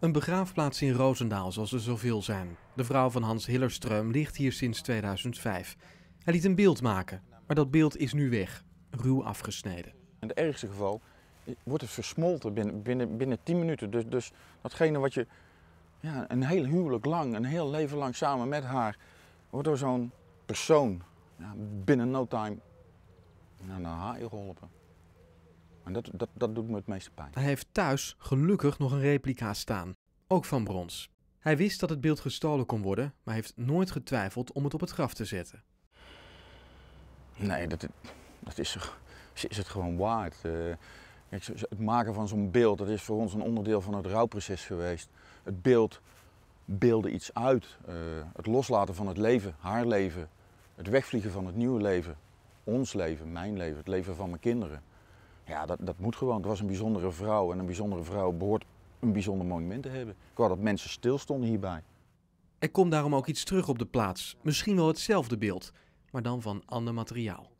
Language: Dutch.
Een begraafplaats in Roosendaal, zoals er zoveel zijn. De vrouw van Hans Hillerström ligt hier sinds 2005. Hij liet een beeld maken, maar dat beeld is nu weg, ruw afgesneden. In het ergste geval wordt het versmolten binnen, binnen, binnen 10 minuten. Dus, dus datgene wat je ja, een heel huwelijk lang, een heel leven lang samen met haar, wordt door zo'n persoon ja, binnen no time naar haar geholpen. En dat, dat, dat doet me het meeste pijn. Hij heeft thuis gelukkig nog een replica staan, ook van brons. Hij wist dat het beeld gestolen kon worden, maar heeft nooit getwijfeld om het op het graf te zetten. Nee, dat, dat is, is het gewoon waard. Eh, het maken van zo'n beeld, dat is voor ons een onderdeel van het rouwproces geweest. Het beeld beelde iets uit. Eh, het loslaten van het leven, haar leven. Het wegvliegen van het nieuwe leven. Ons leven, mijn leven, het leven van mijn kinderen. Ja, dat, dat moet gewoon. Het was een bijzondere vrouw en een bijzondere vrouw behoort een bijzonder monument te hebben. Ik wou dat mensen stilstonden hierbij. Er komt daarom ook iets terug op de plaats. Misschien wel hetzelfde beeld, maar dan van ander materiaal.